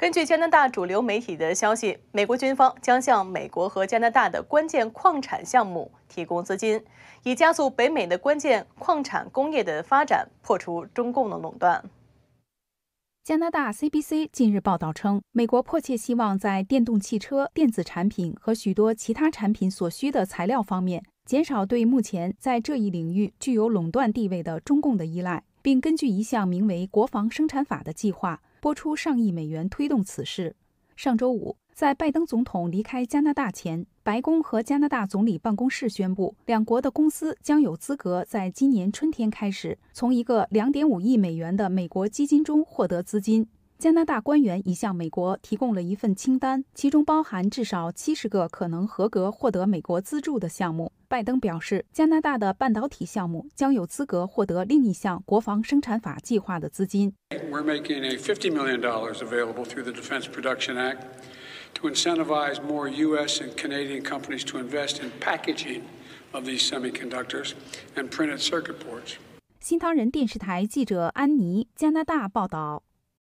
根据加拿大主流媒体的消息，美国军方将向美国和加拿大的关键矿产项目提供资金，以加速北美的关键矿产工业的发展，破除中共的垄断。加拿大 CBC 近日报道称，美国迫切希望在电动汽车、电子产品和许多其他产品所需的材料方面，减少对目前在这一领域具有垄断地位的中共的依赖。并根据一项名为《国防生产法》的计划，拨出上亿美元推动此事。上周五，在拜登总统离开加拿大前，白宫和加拿大总理办公室宣布，两国的公司将有资格在今年春天开始，从一个2.5亿美元的美国基金中获得资金。加拿大官员已向美国提供了一份清单，其中包含至少七十个可能合格获得美国资助的项目。拜登表示，加拿大的半导体项目将有资格获得另一项国防生产法计划的资金。新唐人电视台记者安妮，加拿大报道。